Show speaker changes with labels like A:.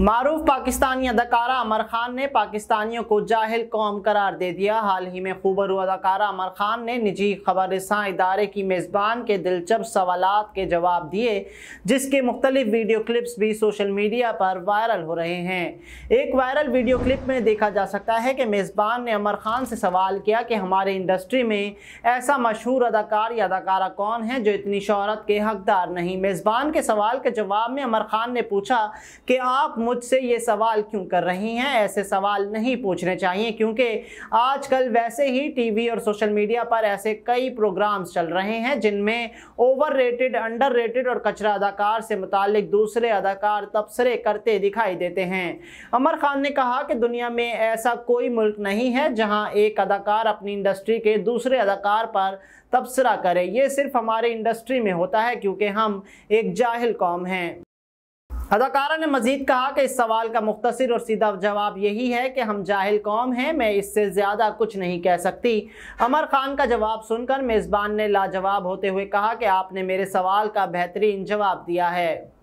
A: मारूफ पाकिस्तानी अदाकारा अमर खान ने पाकिस्तानियों को जाहिल कौम करार दे दिया हाल ही में खूबरू अदाकारा अमर खान ने निजी खबरसा इदारे की मेज़बान के दिलचस्प सवाल के जवाब दिए जिसके मुख्तलिफ वीडियो क्लिप्स भी सोशल मीडिया पर वायरल हो रहे हैं एक वायरल वीडियो क्लिप में देखा जा सकता है कि मेज़बान ने अमर खान से सवाल किया कि हमारे इंडस्ट्री में ऐसा मशहूर अदाकार या अदाकारा कौन है जो इतनी शहरत के हकदार नहीं मेज़बान के सवाल के जवाब में अमर खान ने पूछा कि आप मुझसे ये सवाल क्यों कर रही हैं ऐसे सवाल नहीं पूछने चाहिए क्योंकि आजकल वैसे ही टीवी और सोशल मीडिया पर ऐसे कई प्रोग्राम्स चल रहे हैं जिनमें ओवर रेटेड अंडर रेटेड और कचरा अदाकार से मुतालिक दूसरे अदाकार तबसरे करते दिखाई देते हैं अमर खान ने कहा कि दुनिया में ऐसा कोई मुल्क नहीं है जहाँ एक अदाकार अपनी इंडस्ट्री के दूसरे अदाकार पर तबसरा करे ये सिर्फ हमारे इंडस्ट्री में होता है क्योंकि हम एक जाहिल कौम हैं अदाकारा ने मजीद कहा कि इस सवाल का मुख्तर और सीधा जवाब यही है कि हम जाहिल कौम हैं मैं इससे ज़्यादा कुछ नहीं कह सकती अमर खान का जवाब सुनकर मेज़बान ने लाजवाब होते हुए कहा कि आपने मेरे सवाल का बेहतरीन जवाब दिया है